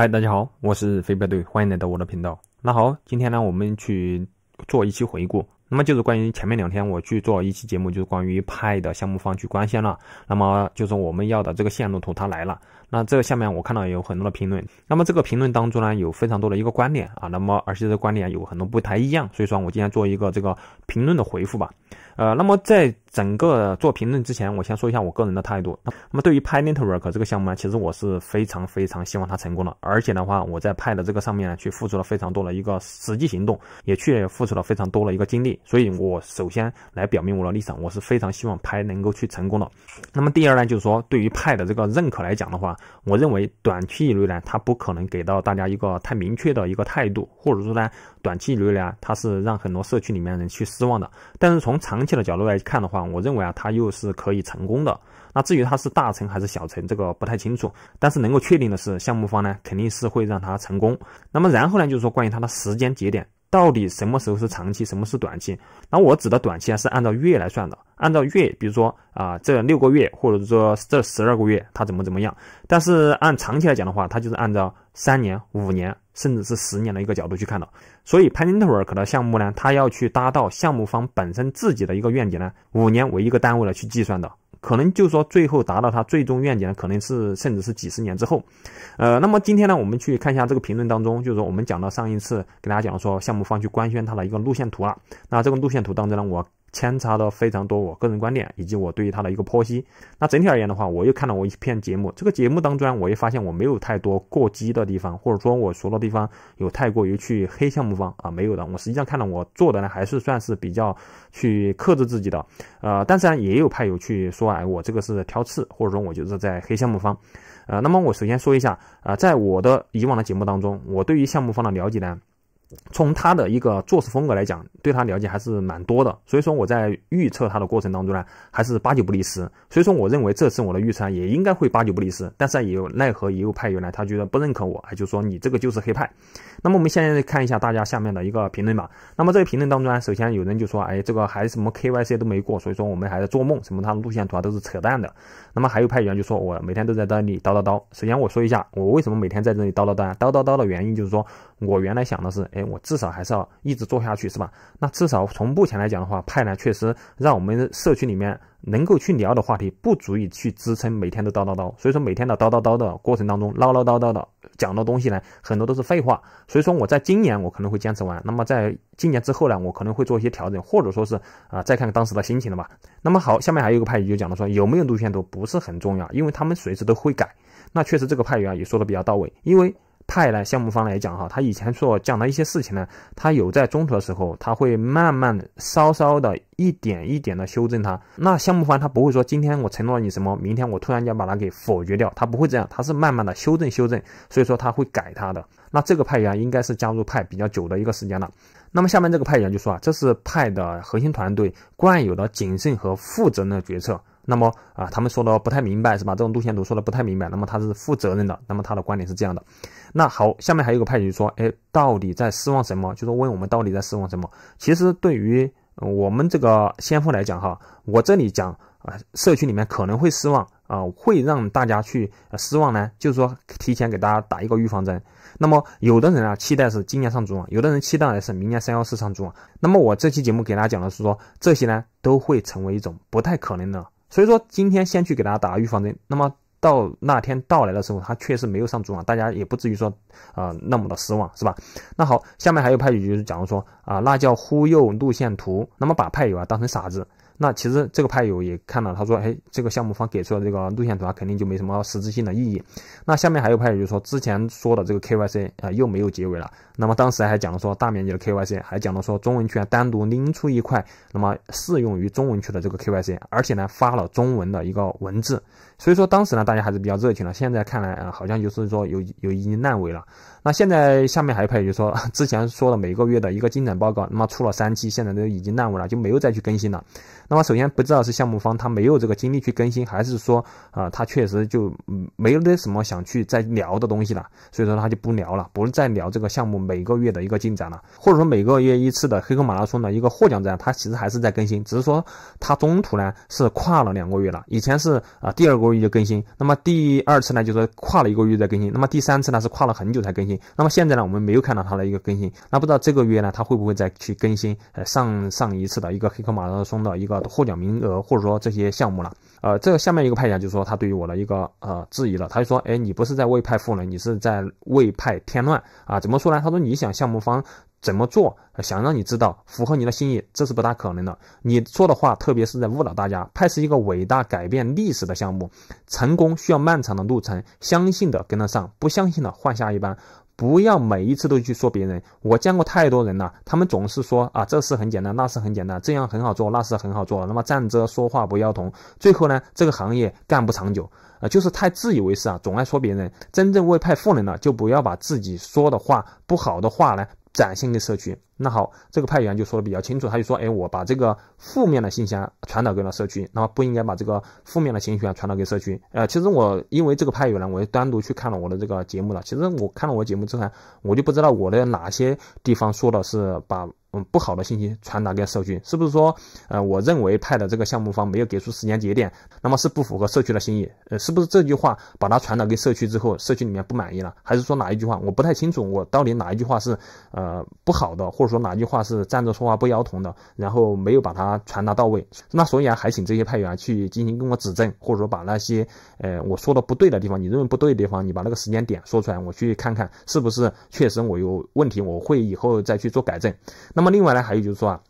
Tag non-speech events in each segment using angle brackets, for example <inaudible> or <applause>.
嗨，大家好，我是飞镖队，欢迎来到我的频道。那好，今天呢，我们去做一期回顾，那么就是关于前面两天我去做一期节目，就是关于派的项目方去官宣了，那么就是我们要的这个线路图它来了。那这个下面我看到也有很多的评论，那么这个评论当中呢，有非常多的一个观点啊，那么而且这个观点有很多不太一样，所以说我今天做一个这个评论的回复吧。呃，那么在整个做评论之前，我先说一下我个人的态度。那么对于 Pi Network 这个项目呢，其实我是非常非常希望它成功的，而且的话我在 Pi 的这个上面呢，去付出了非常多的一个实际行动，也去付出了非常多的一个精力，所以我首先来表明我的立场，我是非常希望 Pi 能够去成功的。那么第二呢，就是说对于 Pi 的这个认可来讲的话，我认为短期以内呢，它不可能给到大家一个太明确的一个态度，或者说呢，短期以内呢，它是让很多社区里面人去失望的。但是从长期的角度来看的话，我认为啊，它又是可以成功的。那至于它是大成还是小成，这个不太清楚。但是能够确定的是，项目方呢，肯定是会让它成功。那么然后呢，就是说关于它的时间节点。到底什么时候是长期，什么是短期？那我指的短期啊，是按照月来算的，按照月，比如说啊，这六个月，或者说这十二个月，它怎么怎么样？但是按长期来讲的话，它就是按照三年、五年，甚至是十年的一个角度去看的。所以 p a n i n t o r 可的项目呢，它要去搭到项目方本身自己的一个愿景呢，五年为一个单位来去计算的。可能就是说，最后达到他最终愿景的，可能是甚至是几十年之后。呃，那么今天呢，我们去看一下这个评论当中，就是说我们讲到上一次给大家讲说项目方去官宣它的一个路线图了。那这个路线图当中呢，我。牵插的非常多我个人观点以及我对于它的一个剖析。那整体而言的话，我又看了我一篇节目，这个节目当中，我又发现我没有太多过激的地方，或者说我说的地方有太过于去黑项目方啊，没有的。我实际上看了我做的呢，还是算是比较去克制自己的。呃，但是也有派友去说，哎，我这个是挑刺，或者说我就是在黑项目方。呃，那么我首先说一下，呃，在我的以往的节目当中，我对于项目方的了解呢？从他的一个做事风格来讲，对他了解还是蛮多的，所以说我在预测他的过程当中呢，还是八九不离十。所以说我认为这次我的预测也应该会八九不离十，但是也有奈何也有派员呢，他觉得不认可我，哎，就说你这个就是黑派。那么我们现在看一下大家下面的一个评论吧。那么这个评论当中呢，首先有人就说，哎，这个还什么 KYC 都没过，所以说我们还在做梦，什么他的路线图啊都是扯淡的。那么还有派员就说，我每天都在这里叨叨叨。首先我说一下，我为什么每天在这里叨叨叨叨叨叨的原因就是说，我原来想的是，哎，我至少还是要一直做下去，是吧？那至少从目前来讲的话，派呢确实让我们社区里面能够去聊的话题不足以去支撑每天都叨叨叨，所以说每天的叨叨叨的过程当中，唠唠叨叨的。讲的东西呢，很多都是废话，所以说我在今年我可能会坚持完，那么在今年之后呢，我可能会做一些调整，或者说是啊，再看当时的心情了吧。那么好，下面还有一个派语就讲了说有没有路线图不是很重要，因为他们随时都会改。那确实这个派语啊也说的比较到位，因为。派呢，项目方来讲哈，他以前所讲的一些事情呢，他有在中途的时候，他会慢慢、稍稍的、一点一点的修正它。那项目方他不会说，今天我承诺了你什么，明天我突然间把它给否决掉，他不会这样，他是慢慢的修正修正，所以说他会改他的。那这个派员应该是加入派比较久的一个时间了。那么下面这个派员就说啊，这是派的核心团队惯有的谨慎和负责任的决策。那么啊，他们说的不太明白，是吧？这种路线图说的不太明白，那么他是负责任的。那么他的观点是这样的。那好，下面还有个派系说，哎，到底在失望什么？就是问我们到底在失望什么？其实对于我们这个先锋来讲，哈，我这里讲啊，社区里面可能会失望啊，会让大家去失望呢。就是说，提前给大家打一个预防针。那么有的人啊，期待是今年上中网，有的人期待是明年三幺四上中网。那么我这期节目给大家讲的是说，这些呢，都会成为一种不太可能的。所以说今天先去给大家打预防针，那么到那天到来的时候，他确实没有上主网，大家也不至于说，啊那么的失望，是吧？那好，下面还有派友就是，假如说啊，那叫忽悠路线图，那么把派友啊当成傻子。那其实这个派友也看了，他说，哎，这个项目方给出的这个路线图啊，肯定就没什么实质性的意义。那下面还有派友就说，之前说的这个 KYC 啊，又没有结尾了。那么当时还讲了说大面积的 KYC，还讲了说中文区单独拎出一块，那么适用于中文区的这个 KYC，而且呢发了中文的一个文字。所以说当时呢，大家还是比较热情的，现在看来啊，好像就是说有有已经烂尾了。那现在下面还有朋友就说之前说了每个月的一个进展报告，那么出了三期，现在都已经烂尾了，就没有再去更新了。那么首先不知道是项目方他没有这个精力去更新，还是说啊他确实就没有那什么想去再聊的东西了，所以说他就不聊了，不再聊这个项目每个月的一个进展了，或者说每个月一次的黑客马拉松的一个获奖站，他其实还是在更新，只是说他中途呢是跨了两个月了，以前是啊第二个月就更新，那么第二次呢就是跨了一个月再更新，那么第三次呢是跨了很久才更新。那么现在呢，我们没有看到它的一个更新。那不知道这个月呢，它会不会再去更新？呃，上上一次的一个黑客马拉松的一个获奖名额，或者说这些项目了。呃，这个下面一个派讲就是说，他对于我的一个呃质疑了。他就说，哎，你不是在为派赋能，你是在为派添乱啊？怎么说呢？他说，你想项目方怎么做，想让你知道符合你的心意，这是不大可能的。你说的话，特别是在误导大家。派是一个伟大改变历史的项目，成功需要漫长的路程。相信的跟得上，不相信的换下一班。不要每一次都去说别人，我见过太多人了，他们总是说啊这事很简单，那是很简单，这样很好做，那是很好做，那么站着说话不腰疼，最后呢这个行业干不长久啊，就是太自以为是啊，总爱说别人，真正为派赋能了，就不要把自己说的话不好的话来展现给社区。那好，这个派员就说的比较清楚，他就说，哎，我把这个负面的信息传导给了社区，那么不应该把这个负面的情绪啊传导给社区。呃，其实我因为这个派员，呢，我单独去看了我的这个节目了。其实我看了我节目之后，我就不知道我的哪些地方说的是把嗯不好的信息传达给社区，是不是说，呃，我认为派的这个项目方没有给出时间节点，那么是不符合社区的心意，呃，是不是这句话把它传导给社区之后，社区里面不满意了，还是说哪一句话我不太清楚，我到底哪一句话是呃不好的或？说哪句话是站着说话不腰疼的，然后没有把它传达到位。那所以啊，还请这些派员啊去进行跟我指正，或者说把那些呃我说的不对的地方，你认为不对的地方，你把那个时间点说出来，我去看看是不是确实我有问题，我会以后再去做改正。那么另外呢，还有就是说啊，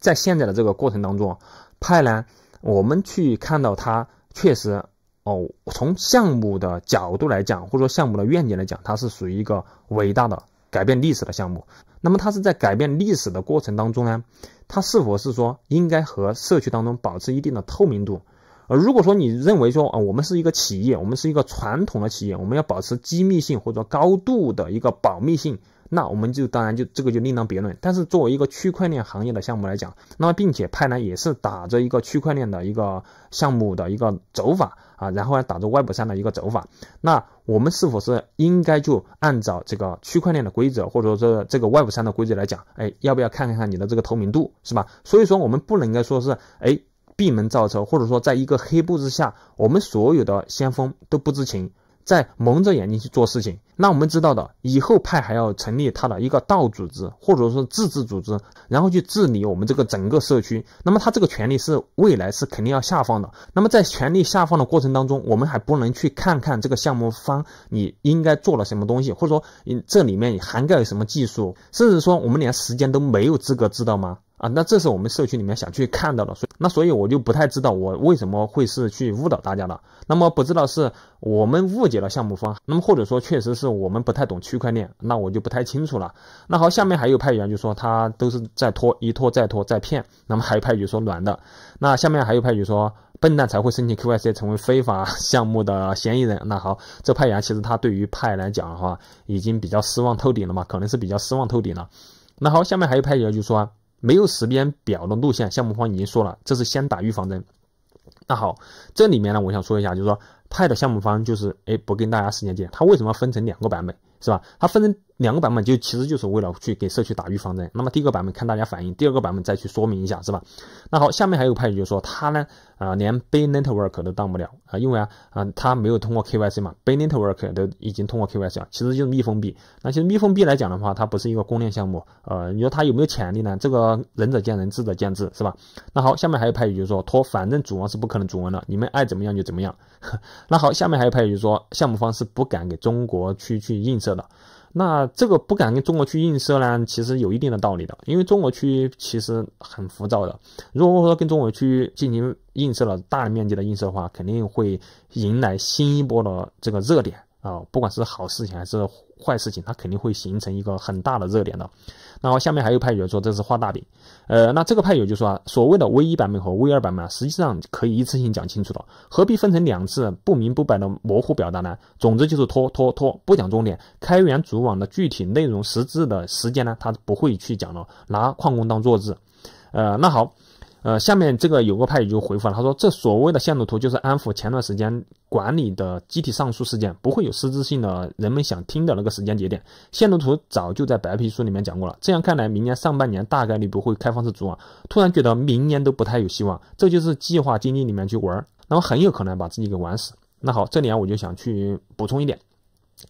在现在的这个过程当中，派呢，我们去看到他确实哦，从项目的角度来讲，或者说项目的愿景来讲，它是属于一个伟大的改变历史的项目。那么它是在改变历史的过程当中呢？它是否是说应该和社区当中保持一定的透明度？呃，如果说你认为说啊，我们是一个企业，我们是一个传统的企业，我们要保持机密性或者高度的一个保密性。那我们就当然就这个就另当别论，但是作为一个区块链行业的项目来讲，那么并且派呢也是打着一个区块链的一个项目的一个走法啊，然后呢打着 Web 三的一个走法，那我们是否是应该就按照这个区块链的规则，或者说这个 Web 三的规则来讲，哎，要不要看看看你的这个透明度，是吧？所以说我们不能够说是哎闭门造车，或者说在一个黑布之下，我们所有的先锋都不知情。在蒙着眼睛去做事情，那我们知道的，以后派还要成立他的一个道组织，或者说自治组织，然后去治理我们这个整个社区。那么他这个权利是未来是肯定要下放的。那么在权力下放的过程当中，我们还不能去看看这个项目方，你应该做了什么东西，或者说，这里面涵盖有什么技术，甚至说我们连时间都没有资格知道吗？啊，那这是我们社区里面想去看到的，所以那所以我就不太知道我为什么会是去误导大家的。那么不知道是我们误解了项目方，那么或者说确实是我们不太懂区块链，那我就不太清楚了。那好，下面还有派员就说他都是在拖，一拖再拖，再骗。那么还有派员说软的，那下面还有派员说笨蛋才会申请 Q Y C 成为非法 <laughs> 项目的嫌疑人。那好，这派员其实他对于派来讲的话，已经比较失望透顶了嘛，可能是比较失望透顶了。那好，下面还有派员就说。没有识别表的路线，项目方已经说了，这是先打预防针。那好，这里面呢，我想说一下，就是说派的项目方就是，哎，不跟大家时间见，他为什么分成两个版本，是吧？他分成。两个版本就其实就是为了去给社区打预防针。那么第一个版本看大家反应，第二个版本再去说明一下，是吧？那好，下面还有派语，就说他呢，啊，连 Bay Network 都当不了啊，因为啊，啊，他没有通过 KYC 嘛，Bay Network 都已经通过 KYC，了，其实就是密封币。那其实密封币来讲的话，它不是一个公链项目，呃，你说它有没有潜力呢？这个仁者见仁，智者见智，是吧？那好，下面还有派语，就说，托反正主网是不可能主网了，你们爱怎么样就怎么样。<laughs> 那好，下面还有派语，就说，项目方是不敢给中国区去映射的。那这个不敢跟中国去映射呢，其实有一定的道理的，因为中国区其实很浮躁的。如果说跟中国区进行映射了大面积的映射的话，肯定会迎来新一波的这个热点。啊，不管是好事情还是坏事情，它肯定会形成一个很大的热点的。然后下面还有派友说这是画大饼，呃，那这个派友就说啊，所谓的 V 一版本和 V 二版本实际上可以一次性讲清楚的，何必分成两次不明不白的模糊表达呢？总之就是拖拖拖，不讲重点，开源组网的具体内容、实质的时间呢，他不会去讲了，拿矿工当弱智。呃，那好。呃，下面这个有个派就回复了，他说：“这所谓的线路图就是安抚前段时间管理的集体上诉事件，不会有实质性的。人们想听的那个时间节点，线路图早就在白皮书里面讲过了。这样看来，明年上半年大概率不会开放式组网。突然觉得明年都不太有希望，这就是计划经济里面去玩，那么很有可能把自己给玩死。那好，这里啊我就想去补充一点。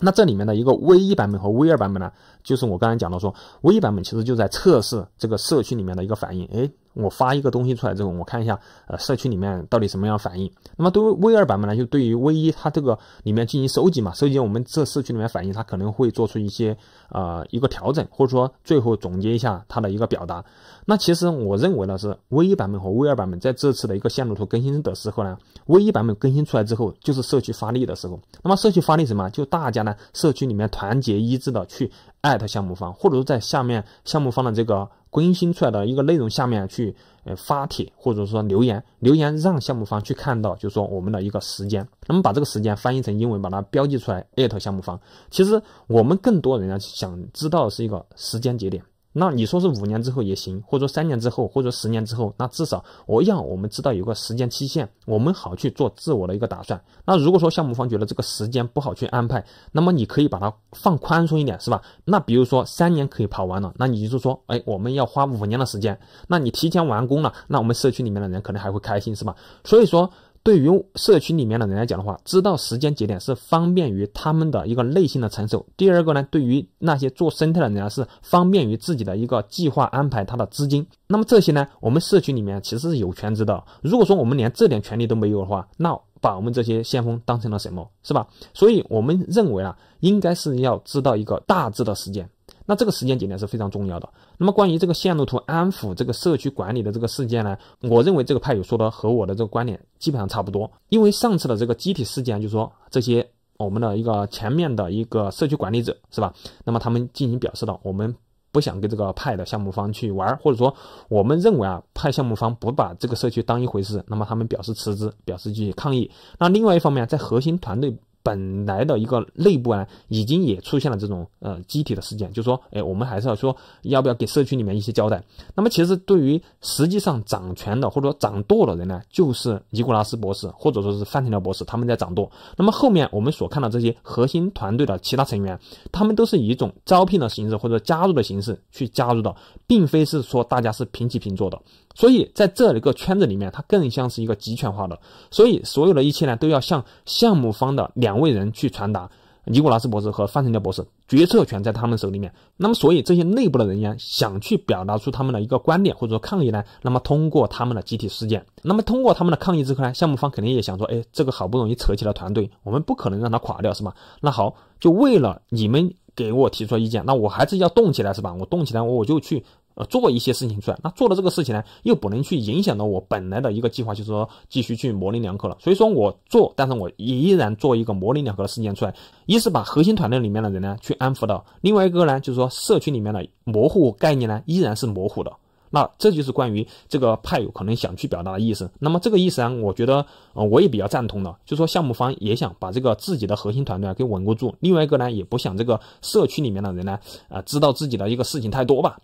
那这里面的一个 V 一版本和 V 二版本呢，就是我刚才讲到说，V 一版本其实就在测试这个社区里面的一个反应，诶，我发一个东西出来之后，我看一下，呃，社区里面到底什么样反应。那么对于 V 二版本呢，就对于 V 一它这个里面进行收集嘛，收集我们这社区里面反应，它可能会做出一些，呃，一个调整，或者说最后总结一下它的一个表达。那其实我认为呢，是 V 一版本和 V 二版本在这次的一个线路图更新的时候呢，V 一版本更新出来之后，就是社区发力的时候。那么社区发力什么？就大家呢，社区里面团结一致的去艾特项目方，或者说在下面项目方的这个。更新出来的一个内容下面去呃发帖或者说留言留言让项目方去看到，就是说我们的一个时间，那么把这个时间翻译成英文，把它标记出来 at 项目方。其实我们更多人呢想知道的是一个时间节点。那你说是五年之后也行，或者说三年之后，或者说十年之后，那至少我让我们知道有个时间期限，我们好去做自我的一个打算。那如果说项目方觉得这个时间不好去安排，那么你可以把它放宽松一点，是吧？那比如说三年可以跑完了，那你就说，哎，我们要花五年的时间，那你提前完工了，那我们社区里面的人可能还会开心，是吧？所以说。对于社区里面的人来讲的话，知道时间节点是方便于他们的一个内心的承受。第二个呢，对于那些做生态的人啊，是方便于自己的一个计划安排他的资金。那么这些呢，我们社区里面其实是有权知道。如果说我们连这点权利都没有的话，那把我们这些先锋当成了什么？是吧？所以我们认为啊，应该是要知道一个大致的时间。那这个时间节点是非常重要的。那么关于这个线路图安抚这个社区管理的这个事件呢，我认为这个派友说的和我的这个观点基本上差不多。因为上次的这个集体事件，就是说这些我们的一个前面的一个社区管理者是吧？那么他们进行表示到，我们不想跟这个派的项目方去玩，或者说我们认为啊，派项目方不把这个社区当一回事，那么他们表示辞职，表示去抗议。那另外一方面，在核心团队。本来的一个内部啊，已经也出现了这种呃机体的事件，就是说，哎，我们还是要说，要不要给社区里面一些交代？那么，其实对于实际上掌权的或者说掌舵的人呢，就是尼古拉斯博士或者说是范丞苗博士他们在掌舵。那么后面我们所看到这些核心团队的其他成员，他们都是以一种招聘的形式或者加入的形式去加入的，并非是说大家是平起平坐的。所以，在这一个圈子里面，它更像是一个集权化的，所以所有的一切呢，都要向项目方的两位人去传达，尼古拉斯博士和范成彪博士，决策权在他们手里面。那么，所以这些内部的人员想去表达出他们的一个观点或者说抗议呢，那么通过他们的集体事件，那么通过他们的抗议之后呢，项目方肯定也想说，哎，这个好不容易扯起了团队，我们不可能让它垮掉，是吧？那好，就为了你们给我提出意见，那我还是要动起来，是吧？我动起来，我就去。呃，做一些事情出来，那做的这个事情呢，又不能去影响到我本来的一个计划，就是说继续去模棱两可了。所以说我做，但是我依然做一个模棱两可的事件出来。一是把核心团队里面的人呢去安抚到，另外一个呢就是说社区里面的模糊概念呢依然是模糊的。那这就是关于这个派友可能想去表达的意思。那么这个意思呢，我觉得呃我也比较赞同的，就是说项目方也想把这个自己的核心团队给稳固住，另外一个呢也不想这个社区里面的人呢啊知道自己的一个事情太多吧。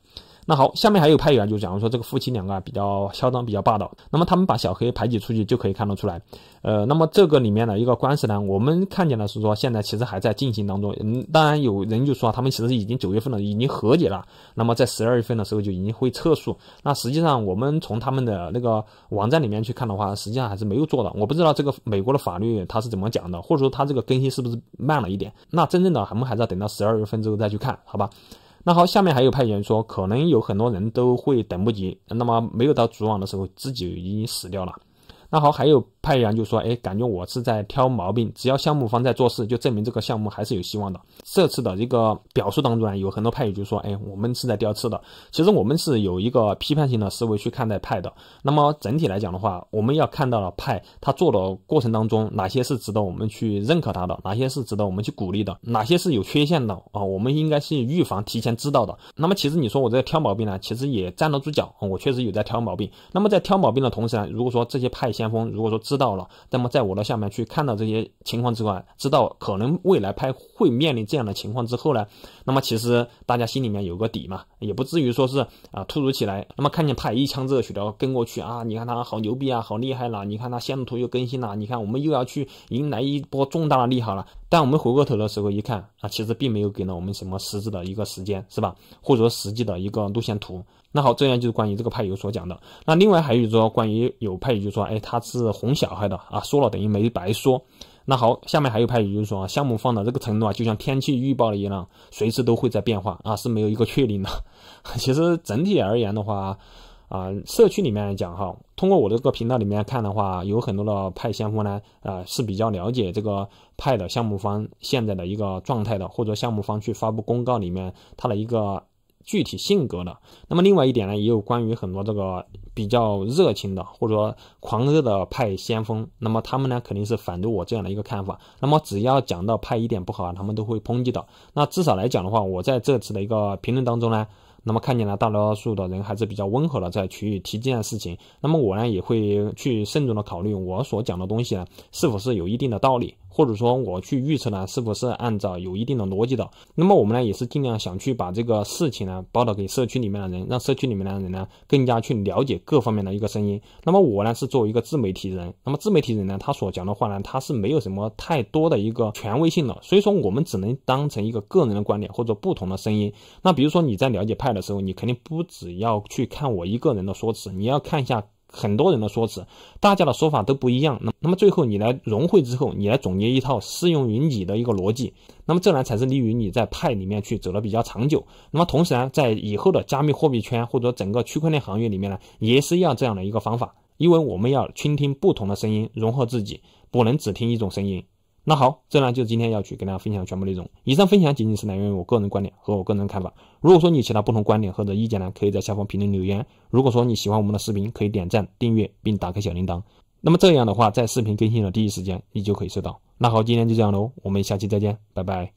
那好，下面还有派员，就假如说这个夫妻两个比较嚣张、比较霸道，那么他们把小黑排挤出去，就可以看得出来。呃，那么这个里面的一个官司呢，我们看见的是说现在其实还在进行当中。嗯，当然有人就说他们其实已经九月份了，已经和解了。那么在十二月份的时候就已经会撤诉。那实际上我们从他们的那个网站里面去看的话，实际上还是没有做的。我不知道这个美国的法律它是怎么讲的，或者说它这个更新是不是慢了一点？那真正的我们还是要等到十二月份之后再去看好吧。那好，下面还有派遣说，可能有很多人都会等不及，那么没有到主网的时候，自己已经死掉了。那好，还有。派员就说：“哎，感觉我是在挑毛病。只要项目方在做事，就证明这个项目还是有希望的。这次的一个表述当中啊，有很多派友就说：‘哎，我们是在雕刺的。’其实我们是有一个批判性的思维去看待派的。那么整体来讲的话，我们要看到了派他做的过程当中，哪些是值得我们去认可他的，哪些是值得我们去鼓励的，哪些是有缺陷的啊？我们应该是预防提前知道的。那么其实你说我在挑毛病呢，其实也站得住脚。我确实有在挑毛病。那么在挑毛病的同时呢，如果说这些派先锋，如果说……知道了，那么在我的下面去看到这些情况之外，知道可能未来拍会面临这样的情况之后呢，那么其实大家心里面有个底嘛，也不至于说是啊，突如其来，那么看见派一腔热血的跟过去啊，你看他好牛逼啊，好厉害啦，你看他线路图又更新了，你看我们又要去迎来一波重大的利好了，但我们回过头的时候一看啊，其实并没有给了我们什么实质的一个时间，是吧？或者说实际的一个路线图。那好，这样就是关于这个派友所讲的。那另外还有说，关于有派友就说，哎，他是哄小孩的啊，说了等于没白说。那好，下面还有派友就是说啊，项目方的这个承诺啊，就像天气预报一样，随时都会在变化啊，是没有一个确定的。<laughs> 其实整体而言的话，啊，社区里面来讲哈，通过我的这个频道里面看的话，有很多的派先锋呢，啊是比较了解这个派的项目方现在的一个状态的，或者项目方去发布公告里面它的一个。具体性格的，那么另外一点呢，也有关于很多这个比较热情的或者说狂热的派先锋，那么他们呢肯定是反对我这样的一个看法。那么只要讲到派一点不好啊，他们都会抨击的。那至少来讲的话，我在这次的一个评论当中呢，那么看见了大多数的人还是比较温和的，在去提这件事情。那么我呢也会去慎重的考虑我所讲的东西呢是否是有一定的道理。或者说我去预测呢，是不是按照有一定的逻辑的？那么我们呢也是尽量想去把这个事情呢报道给社区里面的人，让社区里面的人呢更加去了解各方面的一个声音。那么我呢是作为一个自媒体人，那么自媒体人呢他所讲的话呢他是没有什么太多的一个权威性的，所以说我们只能当成一个个人的观点或者不同的声音。那比如说你在了解派的时候，你肯定不只要去看我一个人的说辞，你要看一下。很多人的说辞，大家的说法都不一样。那那么最后你来融汇之后，你来总结一套适用于你的一个逻辑，那么这呢才是利于你在派里面去走的比较长久。那么同时呢，在以后的加密货币圈或者整个区块链行业里面呢，也是要这样的一个方法，因为我们要倾听不同的声音，融合自己，不能只听一种声音。那好，这呢就是今天要去跟大家分享的全部内容。以上分享仅仅是来源于我个人观点和我个人看法。如果说你其他不同观点或者意见呢，可以在下方评论留言。如果说你喜欢我们的视频，可以点赞、订阅并打开小铃铛。那么这样的话，在视频更新的第一时间，你就可以收到。那好，今天就这样喽，我们下期再见，拜拜。